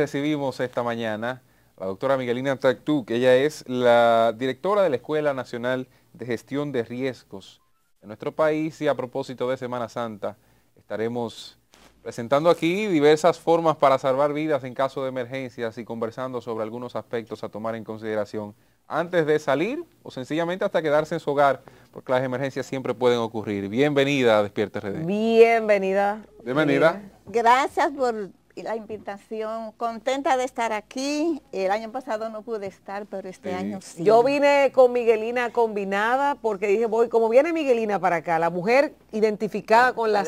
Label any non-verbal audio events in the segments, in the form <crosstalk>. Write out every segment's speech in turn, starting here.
Recibimos esta mañana la doctora Miguelina que Ella es la directora de la Escuela Nacional de Gestión de Riesgos en nuestro país y a propósito de Semana Santa estaremos presentando aquí diversas formas para salvar vidas en caso de emergencias y conversando sobre algunos aspectos a tomar en consideración antes de salir o sencillamente hasta quedarse en su hogar, porque las emergencias siempre pueden ocurrir. Bienvenida a Despierta RD. Bienvenida. Bienvenida. Eh, gracias por la invitación. Contenta de estar aquí. El año pasado no pude estar, pero este año sí. Yo vine con Miguelina combinada porque dije, voy, como viene Miguelina para acá, la mujer identificada con la,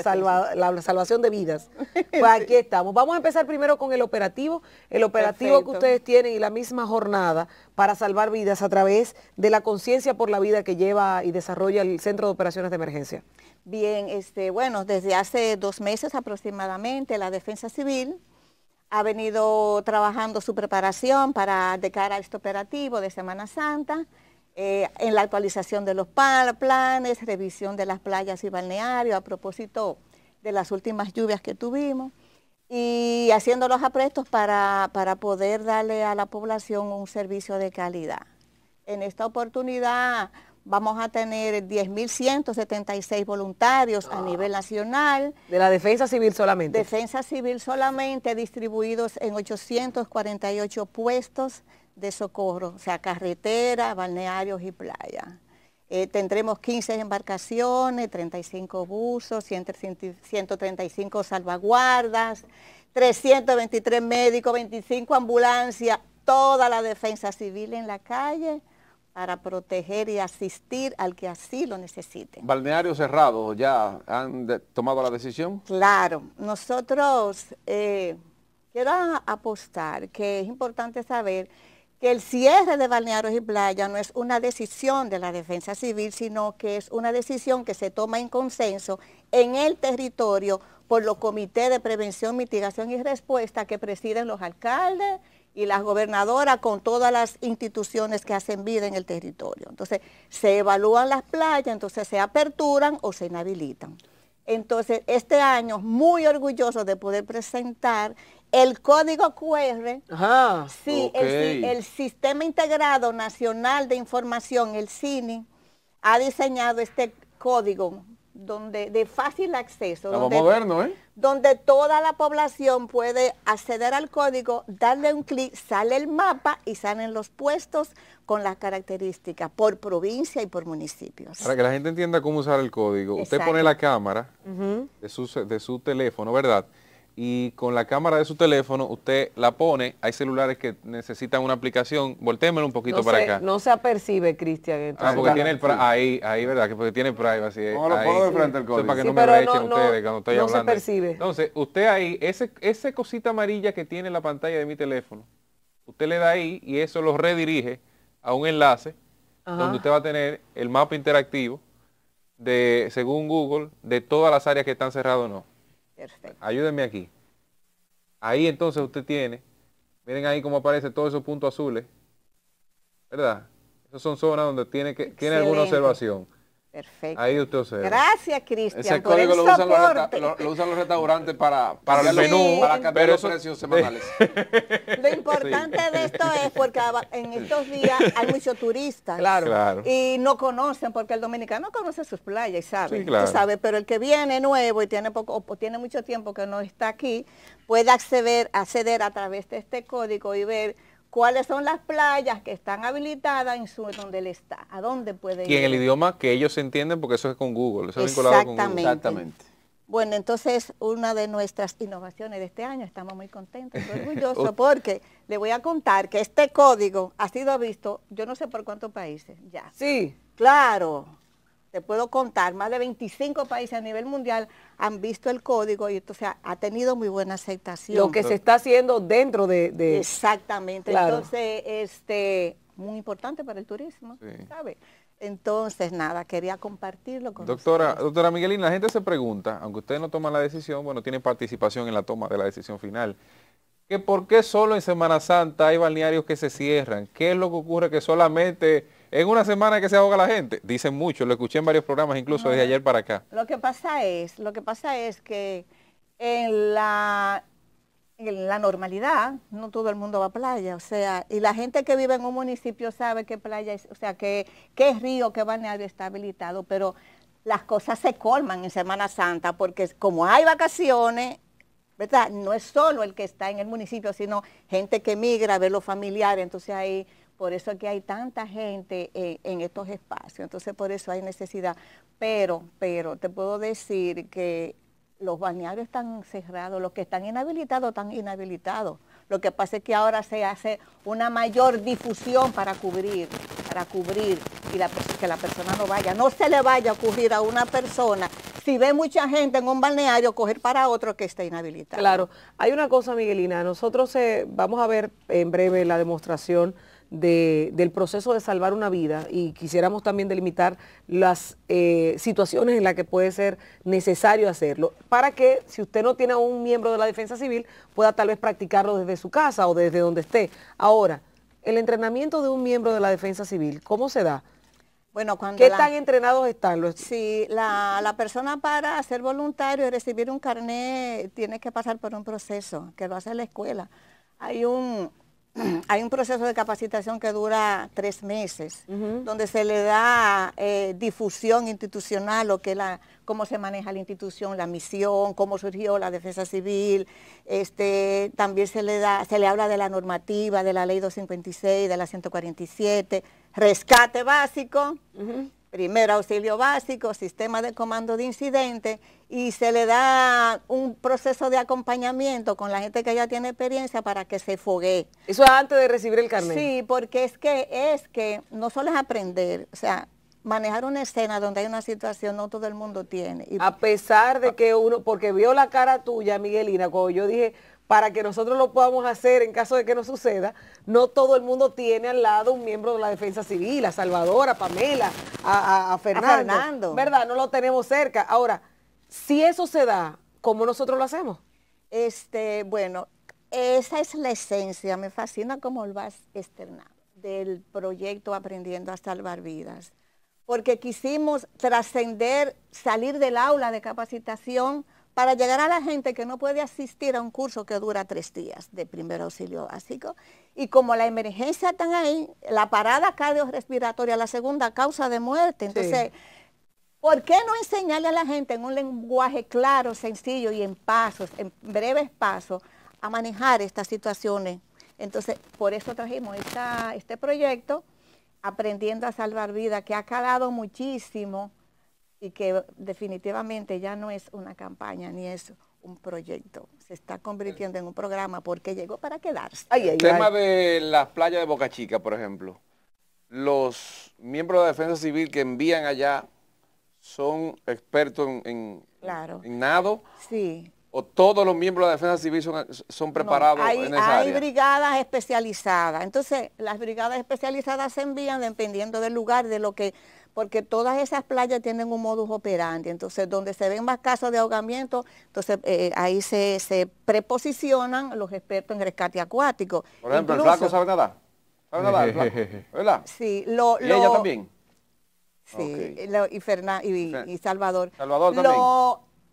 la, salvación de vidas. <laughs> Pues aquí estamos. Vamos a empezar primero con el operativo, el operativo que ustedes tienen y la misma jornada para salvar vidas a través de la conciencia por la vida que lleva y desarrolla el Centro de Operaciones de Emergencia. Bien, este, bueno, desde hace dos meses aproximadamente la Defensa Civil ha venido trabajando su preparación para de cara a este operativo de Semana Santa, eh, en la actualización de los planes, revisión de las playas y balnearios a propósito de las últimas lluvias que tuvimos y haciendo los aprestos para, para poder darle a la población un servicio de calidad. En esta oportunidad vamos a tener 10.176 voluntarios a ah. nivel nacional. De la defensa civil solamente. Defensa civil solamente, distribuidos en 848 puestos de socorro, o sea, carretera, balnearios y playa. Eh, tendremos 15 embarcaciones, 35 buzos, 135 salvaguardas, 323 médicos, 25 ambulancias, toda la defensa civil en la calle para proteger y asistir al que así lo necesite. ¿Balnearios cerrados ya han tomado la decisión? Claro, nosotros eh, quiero apostar que es importante saber que el cierre de balnearios y Playa no es una decisión de la defensa civil, sino que es una decisión que se toma en consenso en el territorio por los comités de prevención, mitigación y respuesta que presiden los alcaldes y las gobernadoras con todas las instituciones que hacen vida en el territorio. Entonces, se evalúan las playas, entonces se aperturan o se inhabilitan. Entonces, este año, muy orgulloso de poder presentar el código QR, Ajá, sí, el, el, Sistema Integrado Nacional de Información, el CINI, ha diseñado este código donde de fácil acceso. ¿eh? donde, toda la población puede acceder al código, darle un clic, sale el mapa y salen los puestos con las características por provincia y por municipios. Para que la gente entienda cómo usar el código, usted pone la cámara de, su, de su teléfono, ¿verdad? y con la cámara de su teléfono usted la pone. Hay celulares que necesitan una aplicación. Voltémelo un poquito para acá. No se apercibe, Cristian. Ah, porque tiene ahí, ahí, ¿verdad? Que porque tiene privacy. No, lo para que no me lo no, ustedes cuando estoy hablando. se percibe. Entonces, usted ahí, ese, ese cosita amarilla que tiene la pantalla de mi teléfono, usted le da ahí y eso lo redirige a un enlace donde usted va a tener el mapa interactivo de, según Google, de todas las áreas que están cerradas o no. Perfecto. Ayúdenme aquí. Ahí entonces usted tiene, miren ahí cómo aparece todos esos puntos azules, ¿verdad? Esas son zonas donde tiene, que, tiene alguna observación. Perfecto. Ahí usted Gracias, Cristian. Ese código lo, usan los restaurantes para, para el menú, para cambiar los precios semanales. <laughs> Lo importante de esto es porque en estos días hay muchos turistas. Y no conocen, porque el dominicano conoce sus playas y sabe. sabe pero el que viene nuevo y tiene, poco, tiene mucho tiempo que no está aquí, puede acceder, acceder a través de este código y ver cuáles son las playas que están habilitadas en su, donde él está, a dónde puede ir. Y en el idioma que ellos entienden, porque eso es con Google, eso es vinculado con Google. Exactamente. Bueno, entonces una de nuestras innovaciones de este año, estamos muy contentos, muy <laughs> orgullosos, porque le voy a contar que este código ha sido visto, yo no sé por cuántos países, ya. Sí. Claro te puedo contar, más de 25 países a nivel mundial han visto el código y entonces ha, ha tenido muy buena aceptación. Lo que se está haciendo dentro de... Exactamente, entonces este, muy importante para el turismo, ¿sabe? Entonces, nada, quería compartirlo con doctora, Doctora Miguelín, la gente se pregunta, aunque ustedes no toman la decisión, bueno, tienen participación en la toma de la decisión final, que por qué solo en Semana Santa hay balnearios que se cierran, qué es lo que ocurre que solamente en una semana que se ahoga la gente. Dicen mucho, lo escuché en varios programas incluso desde ayer para acá. Lo que pasa es, lo que pasa es que en la, en la normalidad no todo el mundo va a playa, o sea, y la gente que vive en un municipio sabe qué playa es, o sea, qué, qué río, qué balneario está habilitado, pero las cosas se colman en Semana Santa porque como hay vacaciones, ¿verdad? No es solo el que está en el municipio, sino gente que migra a ver los familiares, entonces ahí... Hay por eso que hay tanta gente en, estos espacios. Entonces, por eso hay necesidad. Pero, pero, te puedo decir que los balnearios están cerrados, los que están inhabilitados están inhabilitados. Lo que pasa es que ahora se hace una mayor difusión para cubrir, para cubrir y la, que la persona no vaya. No se le vaya a ocurrir a una persona, si ve mucha gente en un balneario, coger para otro que esté inhabilitado. Claro, hay una cosa, Miguelina, nosotros eh, vamos a ver en breve la demostración del proceso de salvar una vida y quisiéramos también delimitar las eh, situaciones en las que puede ser necesario hacerlo, para que si usted no tiene a un miembro de la defensa civil, pueda tal vez practicarlo desde su casa o desde donde esté. Ahora, el entrenamiento de un miembro de la defensa civil, ¿cómo se da? Bueno, cuando ¿Qué tan entrenados están los? si la, la, persona para ser voluntario y recibir un carnet tiene que pasar por un proceso que lo hace la escuela. Hay un, hay un proceso de capacitación que dura tres meses, donde se le da eh, difusión institucional, lo que la, cómo se maneja la institución, la misión, cómo surgió la defensa civil, este, también se le, da, se le habla de la normativa, de la ley 256, de la 147, rescate básico, Primero, auxilio básico, sistema de comando de incidente y se le da un proceso de acompañamiento con la gente que ya tiene experiencia para que se fogue. Eso es antes de recibir el carnet. Sí, porque es que es que no solo es aprender, o sea, manejar una escena donde hay una situación no todo el mundo tiene. a pesar de que uno, porque vio la cara tuya, Miguelina, cuando yo dije, para que nosotros lo podamos hacer en caso de que no suceda, no todo el mundo tiene al lado un miembro de la defensa civil, a Salvador, a Pamela, a, Fernando, ¿Verdad? No lo tenemos cerca. Ahora, si eso se da, ¿cómo nosotros lo hacemos? Este, bueno, esa es la esencia, me fascina cómo lo vas externado, del proyecto Aprendiendo a Salvar Vidas, porque quisimos trascender, salir del aula de capacitación para llegar a la gente que no puede asistir a un curso que dura tres días de primer auxilio básico. Y como la emergencia está ahí, la parada cardiorrespiratoria, la segunda causa de muerte. Entonces, ¿por qué no enseñarle a la gente en un lenguaje claro, sencillo y en pasos, en breves pasos, a manejar estas situaciones? Entonces, por eso trajimos este proyecto, Aprendiendo a Salvar Vida, que ha calado muchísimo y que definitivamente ya no es una campaña ni es un proyecto, se está convirtiendo en un programa porque llegó para quedarse. El tema de las playas de Boca Chica, por ejemplo, los miembros de la Defensa Civil que envían allá son expertos en, claro. nado. Sí. ¿O todos los miembros de la defensa civil son, preparados hay, en esa Hay brigadas especializadas. Entonces, las brigadas especializadas se envían dependiendo del lugar, de lo que porque todas esas playas tienen un modus operandi, entonces donde se ven más casos de ahogamiento, entonces eh, eh, ahí se, preposicionan los expertos en rescate acuático. Por ejemplo, el flaco sabe nadar, sabe nadar, <laughs> Sí, lo, y ella también. Sí, y, Salvador. Salvador también.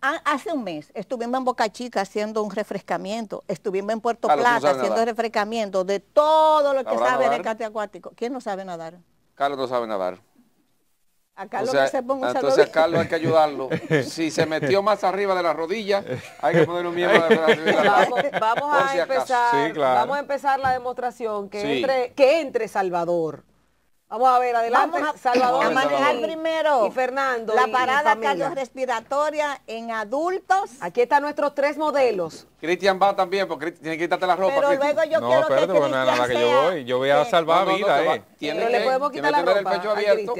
Hace un mes estuvimos en Boca Chica haciendo un refrescamiento, estuvimos en Puerto Plata haciendo refrescamiento de todo lo que sabe de rescate acuático. ¿Quién no sabe nadar? Carlos no sabe nadar. A Carlos que se ponga Entonces a Carlos hay que ayudarlo. <laughs> Si se metió más arriba de la rodilla, hay que poner un miembro de la Vamos, a empezar, vamos a empezar la demostración que entre, que entre Salvador. Vamos a ver, adelante, a, Salvador. manejar primero y Fernando la parada cardiorrespiratoria en adultos. Aquí están nuestros tres modelos. Cristian va también, porque tiene que quitarte la ropa. Pero luego yo no, quiero espérate, que te que yo voy. Yo voy a salvar vida. Eh. no, vidas. Tiene que, le podemos quitar la ropa el pecho abierto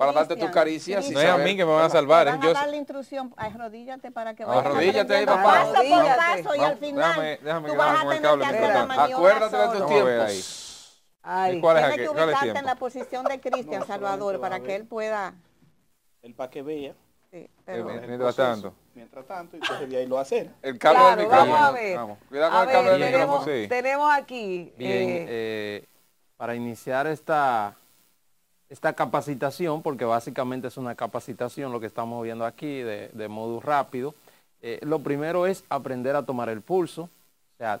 para darte tus caricias. no es a mí que me van a salvar. Van a yo... dar la instrucción, arrodíllate para que vayas Arrodíllate ahí, papá. Paso por paso y al final déjame, déjame tú vas a tener que Acuérdate de tus tiempos. cuál tienes que ubicarte en la posición de Cristian Salvador para que él pueda... El pa que vea. Sí, eh, pero mientras tanto. Mientras tanto, entonces de ahí lo hacen. El cable claro, del micrófono. Vamos Cuidado con el cable del Tenemos, tenemos aquí. Eh, eh, para iniciar esta esta capacitación, porque básicamente es una capacitación lo que estamos viendo aquí de, modo rápido, eh, lo primero es aprender a tomar el pulso. O sea,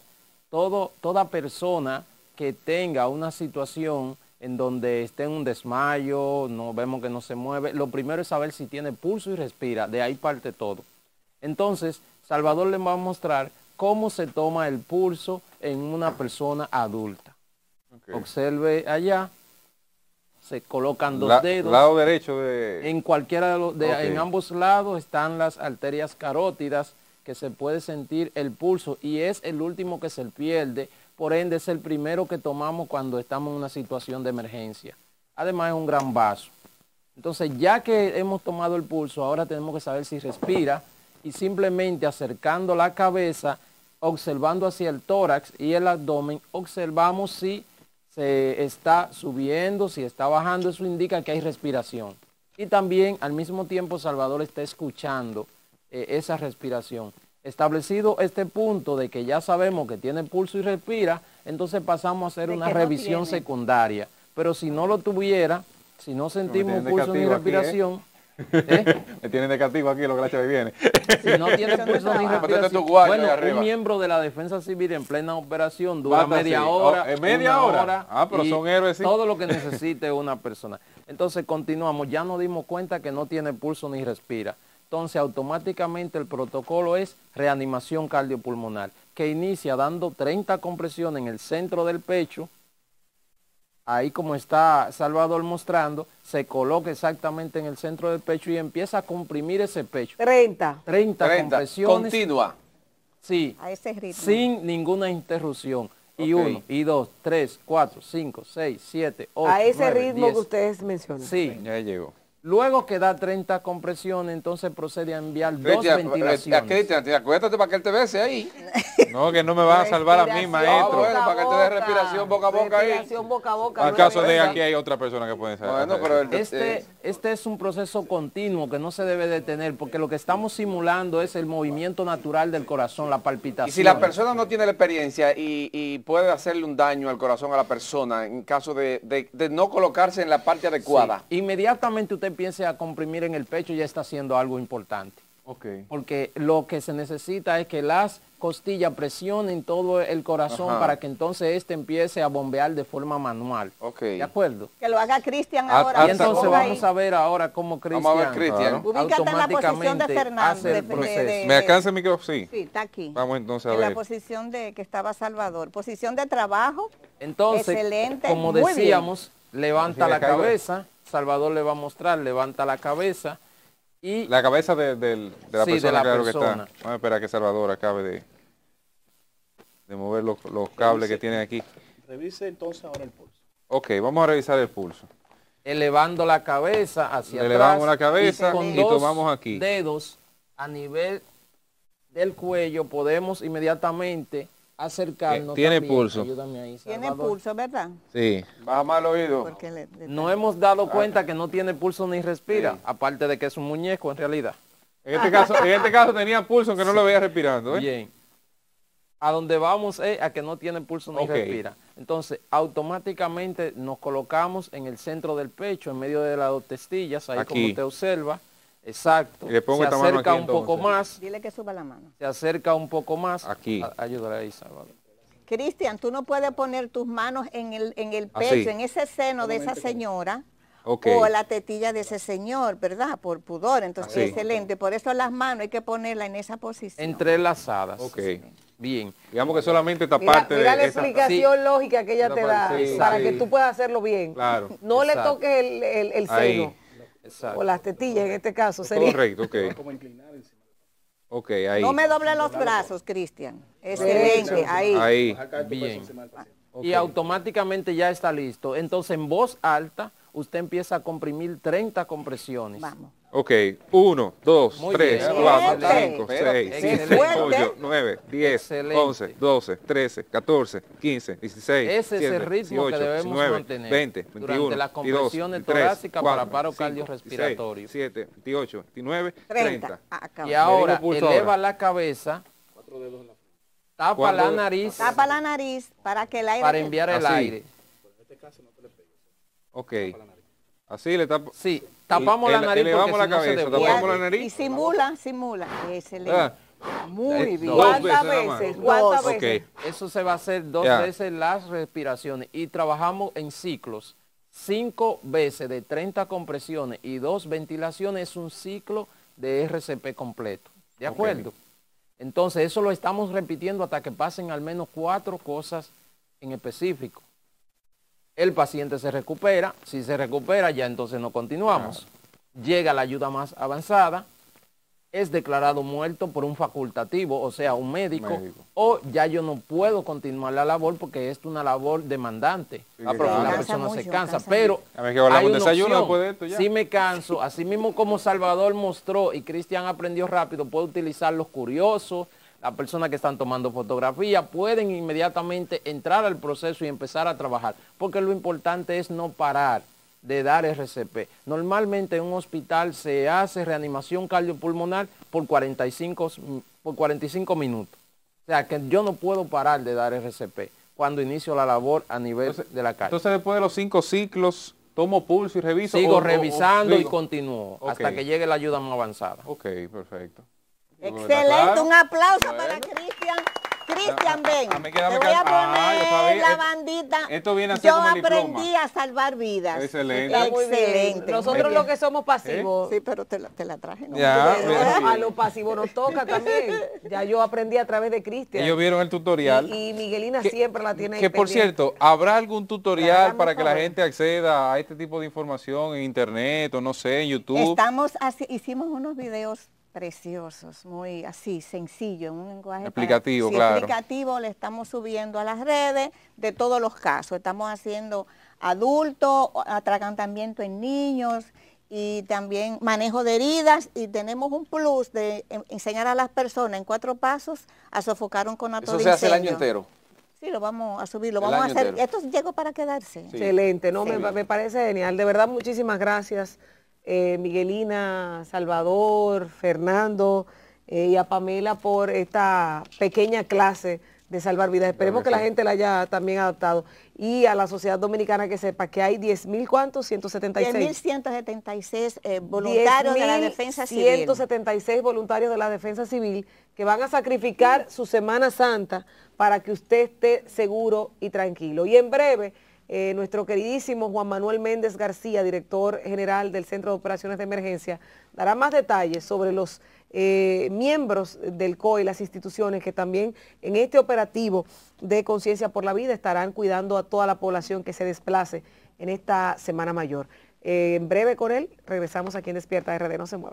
todo, toda persona que tenga una situación en donde esté en un desmayo, no vemos que no se mueve, lo primero es saber si tiene pulso y respira, de ahí parte todo. Entonces, Salvador le va a mostrar cómo se toma el pulso en una persona adulta. Observe allá se colocan dos dedos. Lado derecho En cualquiera de los, en ambos lados están las arterias carótidas que se puede sentir el pulso y es el último que se pierde, por ende es el primero que tomamos cuando estamos en una situación de emergencia. Además es un gran vaso. Entonces ya que hemos tomado el pulso, ahora tenemos que saber si respira y simplemente acercando la cabeza, observando hacia el tórax y el abdomen, observamos si se está subiendo, si está bajando, eso indica que hay respiración. Y también al mismo tiempo Salvador está escuchando eh, esa respiración. Establecido este punto de que ya sabemos que tiene pulso y respira, entonces pasamos a hacer una revisión secundaria. Pero si no lo tuviera, si no sentimos pulso ni ¿eh? respiración, ¿Eh? Me tienen de aquí lo que la viene. Si no tiene pulso ni respiración. Bueno, un miembro de la defensa civil en plena operación dura media hora. Oh, en media hora. Ah, pero son héroes. Todo lo que necesite una persona. Entonces continuamos, ya nos dimos cuenta que no tiene pulso ni respira. Entonces automáticamente el protocolo es reanimación cardiopulmonar, que inicia dando 30 compresiones en el centro del pecho, ahí como está Salvador mostrando, se coloca exactamente en el centro del pecho y empieza a comprimir ese pecho. 30. 30, 30. compresiones. Continua. Sí. A ese ritmo. Sin ninguna interrupción. Y uno, y dos, tres, cuatro, cinco, seis, siete, ocho, A ese ritmo que ustedes mencionan. Sí. Ya llegó. Luego que da 30 compresiones, entonces procede a enviar dos eh, ventilaciones. A eh, Cristian, para que él te bese ahí. <laughs> No, que no me va a salvar a mí, maestro. Ah, para que te dé respiración boca a boca ahí. Respiración boca boca. Al caso de aquí hay otra persona que puede saber. Este, eh. este, es un proceso continuo que no se debe detener, porque lo que estamos simulando es el movimiento natural del corazón, la palpitación. Y si la persona no tiene la experiencia y, puede hacerle un daño al corazón a la persona en caso de, no colocarse en la parte adecuada. inmediatamente usted empiece a comprimir en el pecho ya está haciendo algo importante. Okay. Porque lo que se necesita es que las costillas presionen todo el corazón para que entonces este empiece a bombear de forma manual. ¿De acuerdo? Que lo haga Cristian ah, ahora. y ah, entonces vamos a ver ahora cómo Cristian automáticamente ¿Me alcanza el micrófono? Sí. Sí, está aquí. Vamos entonces a ver. la posición de que estaba Salvador. Posición de trabajo. Entonces, excelente, como decíamos levanta la cabeza, Salvador le va a mostrar, levanta la cabeza y... La cabeza de, la persona, que está. Vamos a esperar que Salvador acabe de, de mover los, cables que tiene aquí. Revise entonces ahora el pulso. Ok, vamos a revisar el pulso. Elevando la cabeza hacia atrás. Elevamos la cabeza y, tomamos aquí. dedos a nivel del cuello podemos inmediatamente acercarnos. Eh, tiene pulso. Ahí, tiene pulso, ¿verdad? Sí. Baja mal oído. no hemos dado ah, cuenta que no tiene pulso ni respira, aparte de que es un muñeco en realidad. En este caso, en este caso tenía pulso que no lo veía respirando. ¿eh? Bien. A donde vamos es a que no tiene pulso ni respira. Entonces, automáticamente nos colocamos en el centro del pecho, en medio de las dos testillas, ahí como te observa. Exacto. se acerca un poco más. Dile que suba la mano. Se acerca un poco más. Aquí. Ayúdale ahí, Cristian, tú no puedes poner tus manos en el, ah, pecho, en ese seno de esa señora. o la tetilla de ese señor, ¿verdad? Por pudor, entonces ah, excelente. Por eso las manos hay que ponerla en esa posición. Entrelazadas. Ok. Bien. Digamos que solamente esta parte de la explicación lógica que ella te da para que tú puedas hacerlo bien. Claro. No le toques el, el, el seno. O las tetillas en este caso Correcto, ok. Ok, ahí. No me doble los brazos, Cristian. Excelente, ahí. Ahí, bien. Y automáticamente ya está listo. Entonces, en voz alta, usted empieza a comprimir 30 compresiones. Vamos. Ok, 1, 2, 3, 4, 5, 6, 7, 8, 9, 10, 11, 12, 13, 14, 15, 16, Ese 17, es ritmo 18, que debemos 19, mantener 20, 21, durante las para paro cardiorrespiratorio. 7, 28, 29, 30. Y ahora eleva la cabeza, tapa la nariz. Tapa la nariz para que el aire... Para enviar el aire. En este caso no te le Ok. Así le Sí, tapamos la nariz. tapamos la Y simula, simula. Ah. Muy bien. ¿Cuántas veces? veces? Eso se va a hacer dos veces las respiraciones y trabajamos en ciclos. Cinco veces de 30 compresiones y dos ventilaciones es un ciclo de RCP completo. ¿De acuerdo? Entonces eso lo estamos repitiendo hasta que pasen al menos cuatro cosas en específico el paciente se recupera, si se recupera ya entonces no continuamos. Llega la ayuda más avanzada, es declarado muerto por un facultativo, o sea, un médico, o ya yo no puedo continuar la labor porque es una labor demandante. Ah, la persona se cansa, pero Si me canso, así mismo como Salvador mostró y Cristian aprendió rápido, puedo utilizar los curiosos, las personas que están tomando fotografía pueden inmediatamente entrar al proceso y empezar a trabajar, porque lo importante es no parar de dar RCP. Normalmente en un hospital se hace reanimación cardiopulmonar por 45, por 45 minutos. O sea, que yo no puedo parar de dar RCP cuando inicio la labor a nivel de la calle. Entonces, después de los cinco ciclos, tomo pulso y reviso. Sigo revisando y continúo hasta que llegue la ayuda más avanzada. Ok, perfecto. Excelente, un aplauso para Cristian. Cristian, ah, ven. Ah, te voy a poner la bandita. Esto viene a Yo aprendí a salvar vidas. Excelente. Nosotros los que somos pasivos. Sí, pero te la, traje. a los pasivos nos toca también. Ya yo aprendí a través de Cristian. Ellos vieron el tutorial. Y, Miguelina siempre la tiene. Que por cierto, ¿habrá algún tutorial para que la gente acceda a este tipo de información en internet o no sé, en YouTube? Estamos, hicimos unos videos preciosos, muy así, sencillo, en un lenguaje explicativo, claro. Explicativo, le estamos subiendo a las redes de todos los casos. Estamos haciendo adultos, atracantamiento en niños y también manejo de heridas y tenemos un plus de enseñar a las personas en cuatro pasos a sofocar un conato Eso se hace el año entero. Sí, lo vamos a subir, lo vamos a hacer. Esto llegó para quedarse. Excelente, no me parece genial. De verdad, muchísimas gracias. Eh, Miguelina, Salvador, Fernando eh, y a Pamela por esta pequeña clase de salvar vidas. Esperemos que la gente la haya también adaptado. Y a la sociedad dominicana que sepa que hay mil ¿cuántos? 176. 10.176 eh, voluntarios de la defensa civil. 176 voluntarios de la defensa civil que van a sacrificar su Semana Santa para que usted esté seguro y tranquilo. Y en breve eh, nuestro queridísimo Juan Manuel Méndez García, director general del Centro de Operaciones de Emergencia, dará más detalles sobre los eh, miembros del COE, las instituciones que también en este operativo de Conciencia por la Vida estarán cuidando a toda la población que se desplace en esta Semana Mayor. Eh, en breve con él, regresamos aquí en Despierta RD, no se mueva.